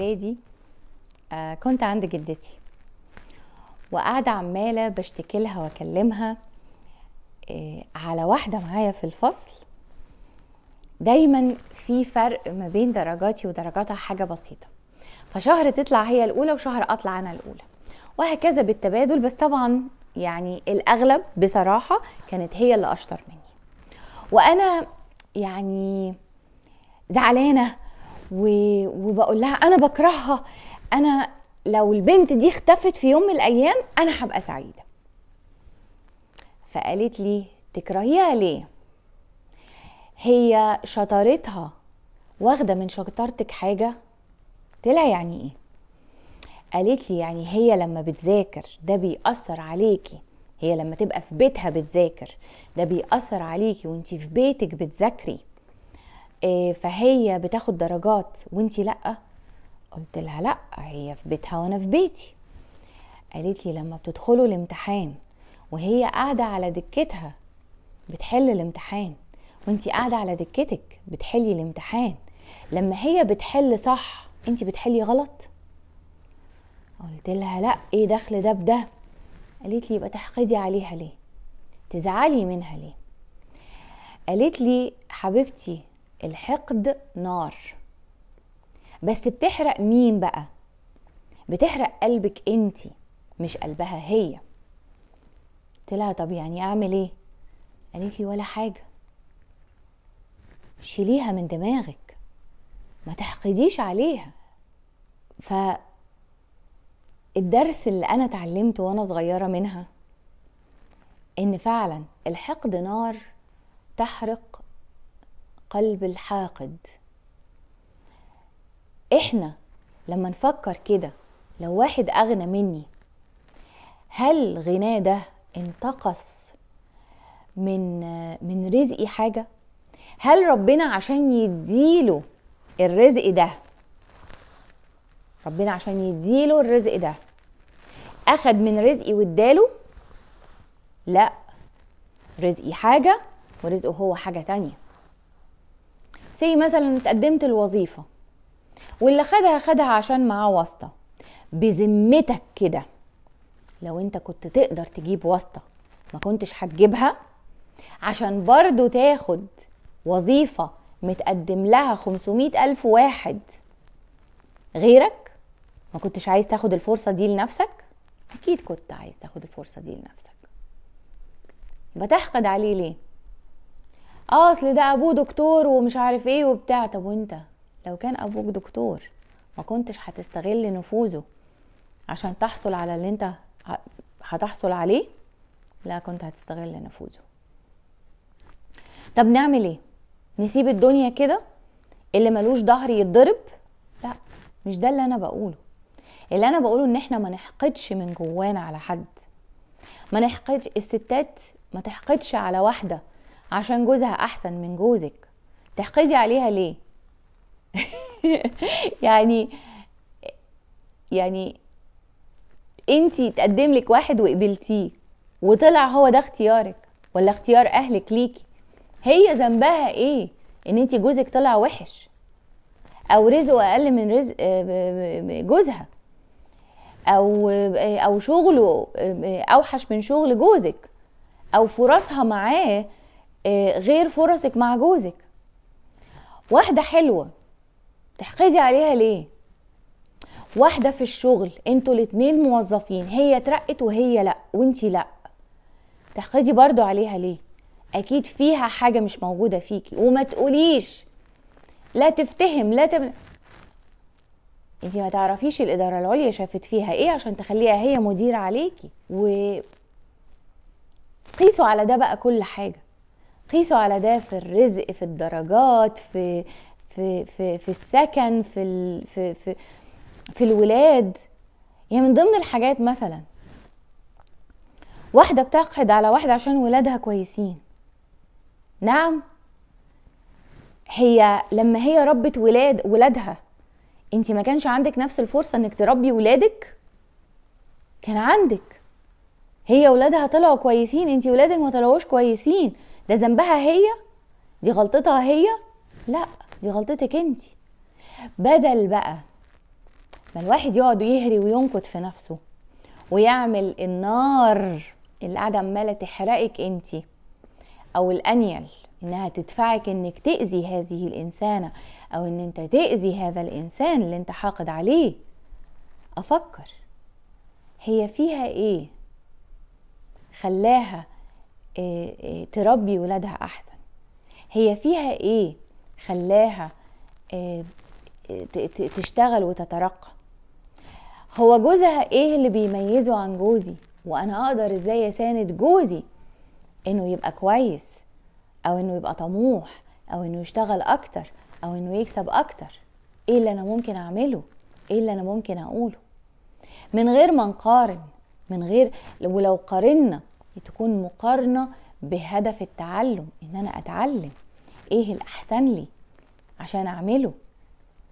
اعدادي آه كنت عند جدتي وقاعده عماله بشتكي لها واكلمها آه على واحده معايا في الفصل دايما في فرق ما بين درجاتي ودرجاتها حاجه بسيطه فشهر تطلع هي الاولى وشهر اطلع انا الاولى وهكذا بالتبادل بس طبعا يعني الاغلب بصراحه كانت هي اللي اشطر مني وانا يعني زعلانه وبقول لها انا بكرهها انا لو البنت دي اختفت في يوم من الايام انا هبقى سعيده فقالت لي تكرهيها ليه هي شطارتها واخده من شطارتك حاجه طلع يعني ايه قالت لي يعني هي لما بتذاكر ده بيأثر عليكي هي لما تبقى في بيتها بتذاكر ده بيأثر عليكي وانتي في بيتك بتذاكري إيه، فهي بتاخد درجات وانتي لا قلت لها لا هي في بيتها وانا في بيتي قالت لي لما بتدخلوا الامتحان وهي قاعدة على دكتها بتحل الامتحان وانتي قاعدة على دكتك بتحلي الامتحان لما هي بتحل صح انتي بتحلي غلط قلت لها لا ايه دخل ده بده قالت لي يبقى تحقدي عليها ليه تزعلي منها ليه قالت لي حبيبتي الحقد نار بس بتحرق مين بقى بتحرق قلبك انت مش قلبها هي قلت لها طب يعني اعمل ايه قالت لي ولا حاجه شيليها من دماغك ما تحقديش عليها ف الدرس اللي انا اتعلمته وانا صغيره منها ان فعلا الحقد نار تحرق القلب الحاقد احنا لما نفكر كده لو واحد اغنى مني هل غناه ده انتقص من من رزقي حاجه هل ربنا عشان يديله الرزق ده ربنا عشان يديله الرزق ده اخد من رزقي واداله لا رزقي حاجه ورزقه هو حاجه تانيه سي مثلا اتقدمت الوظيفه واللي خدها خدها عشان معاه واسطه بذمتك كده لو انت كنت تقدر تجيب واسطه ما كنتش هتجيبها عشان برضو تاخد وظيفه متقدم لها 500 ألف واحد غيرك ما كنتش عايز تاخد الفرصة دي لنفسك أكيد كنت عايز تاخد الفرصة دي لنفسك بتحقد عليه ليه اه اصل ده ابوه دكتور ومش عارف ايه وبتاع طب وانت لو كان ابوك دكتور ما كنتش هتستغل نفوذه عشان تحصل على اللي انت هتحصل عليه لا كنت هتستغل نفوذه طب نعمل ايه نسيب الدنيا كده اللي ملوش ظهر يتضرب لا مش ده اللي انا بقوله اللي انا بقوله ان احنا ما نحقدش من جوانا على حد ما نحقدش الستات ما تحقدش على واحده عشان جوزها احسن من جوزك تحقدي عليها ليه يعني يعني انت تقدم لك واحد وقبلتيه وطلع هو ده اختيارك ولا اختيار اهلك ليكي هي ذنبها ايه ان انت جوزك طلع وحش او رزقه اقل من رزق جوزها او او شغله اوحش من شغل جوزك او فرصها معاه آه، غير فرصك مع جوزك واحده حلوه تحقدي عليها ليه واحده في الشغل انتوا الاتنين موظفين هي اترقت وهي لا وانتي لا تحقدي برضو عليها ليه اكيد فيها حاجه مش موجوده فيكي وما تقوليش لا تفتهم لا تم... انتي ما تعرفيش الاداره العليا شافت فيها ايه عشان تخليها هي مديره عليكي و قيسوا على ده بقى كل حاجه قيسوا على ده في الرزق في الدرجات في في في في السكن في ال في في في الولاد يعني من ضمن الحاجات مثلا واحده بتقعد على واحده عشان ولادها كويسين نعم هي لما هي ربت ولاد ولادها انت ما كانش عندك نفس الفرصه انك تربي ولادك كان عندك هي ولادها طلعوا كويسين انت ولادك ما طلعوش كويسين ده ذنبها هي دي غلطتها هي لا دي غلطتك انت بدل بقى ما الواحد يقعد يهري وينكت في نفسه ويعمل النار اللي قاعده عماله تحرقك انت او الانيل انها تدفعك انك تاذي هذه الانسانه او ان انت تاذي هذا الانسان اللي انت حاقد عليه افكر هي فيها ايه خلاها آه، آه، تربي ولادها احسن هي فيها ايه خلاها آه، تشتغل وتترقى هو جوزها ايه اللي بيميزه عن جوزي وانا اقدر ازاي اساند جوزي انه يبقى كويس او انه يبقى طموح او انه يشتغل اكتر او انه يكسب اكتر ايه اللي انا ممكن اعمله ايه اللي انا ممكن اقوله من غير ما نقارن من غير ولو قارنا تكون مقارنه بهدف التعلم ان انا اتعلم ايه الاحسن لي عشان اعمله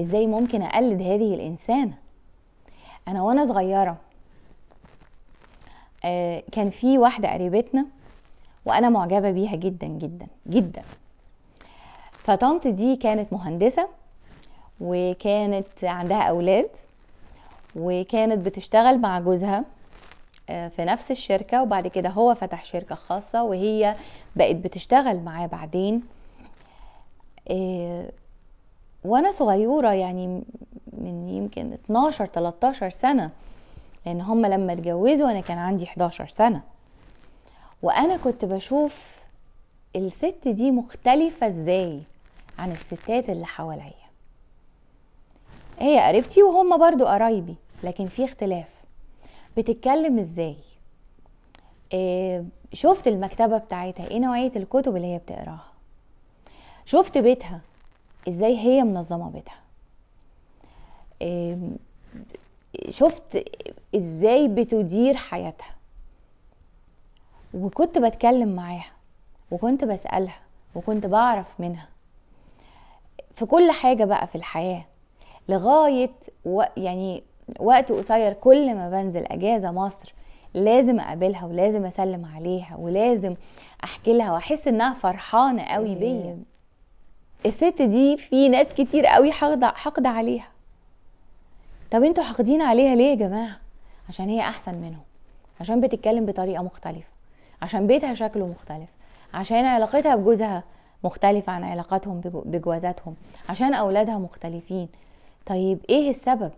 ازاي ممكن اقلد هذه الانسانه انا وانا صغيره آه، كان في واحده قريبتنا وانا معجبه بيها جدا جدا جدا فطنط دي كانت مهندسه وكانت عندها اولاد وكانت بتشتغل مع جوزها آه، في نفس الشركه وبعد كده هو فتح شركه خاصه وهي بقت بتشتغل معاه بعدين آه، وانا صغيره يعني من يمكن 12 13 سنه لان هم لما اتجوزوا انا كان عندي 11 سنه وانا كنت بشوف الست دي مختلفه ازاي عن الستات اللي حواليا هي قريبتي وهم برضو قرايبي لكن في اختلاف بتتكلم ازاي آه، شفت المكتبه بتاعتها ايه نوعيه الكتب اللي هي بتقراها شفت بيتها ازاي هي منظمه بيتها شفت ازاي بتدير حياتها وكنت بتكلم معاها وكنت بسالها وكنت بعرف منها في كل حاجه بقى في الحياه لغايه و يعني وقت قصير كل ما بنزل اجازه مصر لازم اقابلها ولازم اسلم عليها ولازم احكي لها واحس انها فرحانه قوي بيا الست دي في ناس كتير قوي حقد عليها طب انتوا حاقدين عليها ليه يا جماعه عشان هي احسن منهم عشان بتتكلم بطريقه مختلفه عشان بيتها شكله مختلف عشان علاقتها بجوزها مختلفة عن علاقاتهم بجوازاتهم عشان أولادها مختلفين طيب إيه السبب؟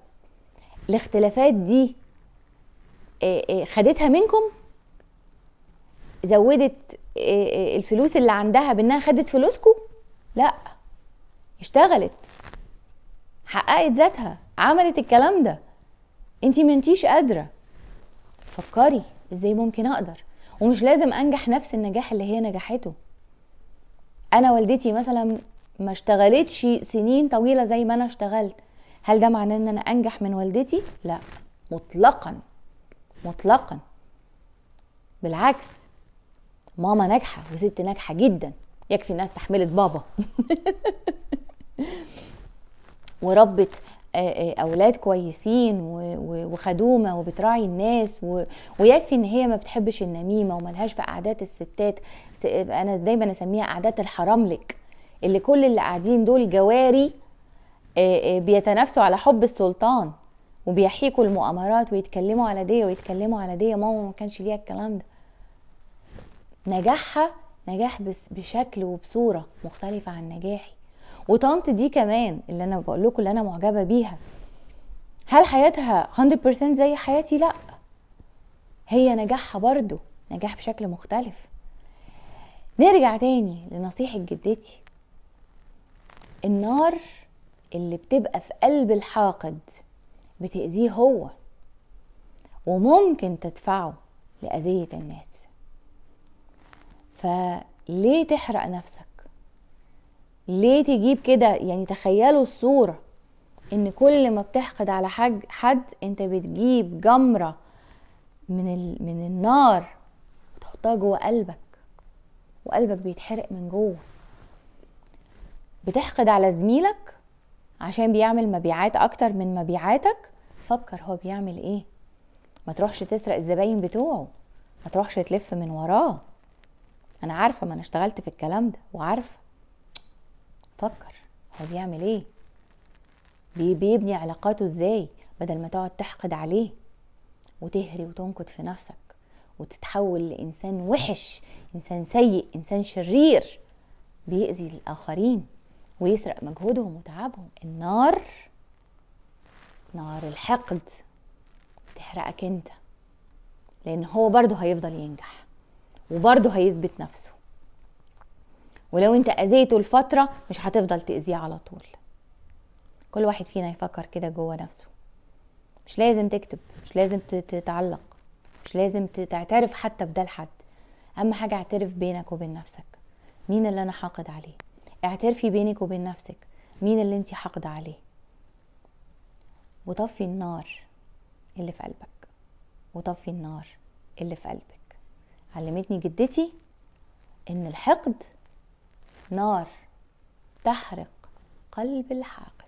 الاختلافات دي آه، آه، خدتها منكم زودت آه، الفلوس اللي عندها بانها خدت فلوسكم لا اشتغلت حققت ذاتها عملت الكلام ده انتي منتيش قادره فكري ازاي ممكن اقدر ومش لازم انجح نفس النجاح اللي هي نجحته انا والدتي مثلا ما اشتغلتش سنين طويله زي ما انا اشتغلت هل ده معناه ان انا انجح من والدتي لا مطلقا مطلقا بالعكس ماما ناجحه وست ناجحه جدا يكفي الناس تحملت بابا وربت آه، آه، اولاد كويسين وخدومه وبتراعي الناس ويكفي ان هي ما بتحبش النميمه وملهاش في قعدات الستات انا دايما اسميها قعدات الحراملك اللي كل اللي قاعدين دول جواري آه، آه، بيتنافسوا على حب السلطان وبيحيكوا المؤامرات ويتكلموا على دي ويتكلموا على دي ماما ما كانش ليها الكلام ده نجاحها نجاح بس بشكل وبصوره مختلفه عن نجاحي وطنط دي كمان اللي انا بقول لكم اللي انا معجبه بيها هل حياتها 100% زي حياتي لا هي نجاحها برضو نجاح بشكل مختلف نرجع تاني لنصيحه جدتي النار اللي بتبقى في قلب الحاقد بتأذيه هو وممكن تدفعه لأذية الناس فليه تحرق نفسك ليه تجيب كده يعني تخيلوا الصورة ان كل ما بتحقد على حاج حد انت بتجيب جمرة من, ال... من النار وتحطها جوه قلبك وقلبك بيتحرق من جوه بتحقد على زميلك عشان بيعمل مبيعات اكتر من مبيعاتك فكر هو بيعمل ايه ما تروحش تسرق الزباين بتوعه ما تروحش تلف من وراه انا عارفه ما انا اشتغلت في الكلام ده وعارفه فكر هو بيعمل ايه بيبني علاقاته ازاي بدل ما تقعد تحقد عليه وتهري وتنقد في نفسك وتتحول لانسان وحش انسان سيء انسان شرير بيأذي الاخرين ويسرق مجهودهم وتعبهم النار نار الحقد تحرقك انت لان هو برضه هيفضل ينجح وبرضه هيثبت نفسه ولو انت اذيته لفتره مش هتفضل تاذيه على طول كل واحد فينا يفكر كده جوه نفسه مش لازم تكتب مش لازم تتعلق مش لازم تعترف حتى بده لحد اهم حاجه اعترف بينك وبين نفسك مين اللي انا حاقد عليه اعترفي بينك وبين نفسك مين اللي انت حاقدة عليه وطفي النار اللي في قلبك وطفي النار اللي في قلبك علمتني جدتي ان الحقد نار تحرق قلب الحاقد